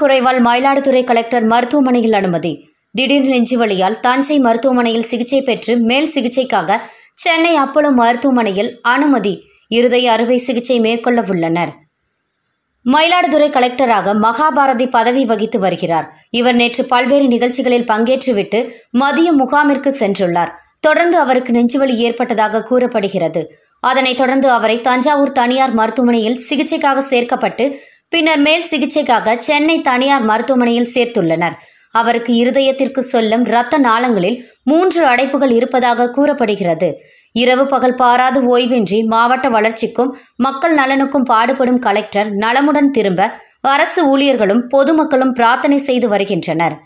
குறைவால் மயிலாடுதுறை கலெக்டர் மருத்துவமனையில் அனுமதி திடீர் நெஞ்சுவலியால் தஞ்சை மருத்துவமனையில் சிகிச்சை பெற்று மேல் சிகிச்சைக்காக சென்னை அப்பலோ மருத்துவமனையில் அனுமதி இருதய அறுவை சிகிச்சை மேற்கொள்ள உள்ளனர் மயிலாடுதுறை கலெக்டராக மகாபாரதி பதவி வகித்து வருகிறார் இவர் நேற்று பல்வேறு நிகழ்ச்சிகளில் பங்கேற்றுவிட்டு மதிய முகாமிற்கு சென்றுள்ளார் தொடர்ந்து அவருக்கு நெஞ்சுவலி ஏற்பட்டதாக கூறப்படுகிறது அதனைத் தொடர்ந்து அவரை தஞ்சாவூர் தனியார் மருத்துவமனையில் சிகிச்சைக்காக சேர்க்கப்பட்டு பின்னர் மேல் சிகிச்சைக்காக சென்னை தனியார் மருத்துவமனையில் சேர்த்துள்ளனர் அவருக்கு இருதயத்திற்கு சொல்லும் இரத்த நாளங்களில் மூன்று அடைப்புகள் இருப்பதாக கூறப்படுகிறது இரவு பகல் பாராது ஓய்வின்றி மாவட்ட வளர்ச்சிக்கும் மக்கள் நலனுக்கும் பாடுபடும் கலெக்டர் நலமுடன் திரும்ப அரசு ஊழியர்களும் பொதுமக்களும் பிரார்த்தனை செய்து வருகின்றனர்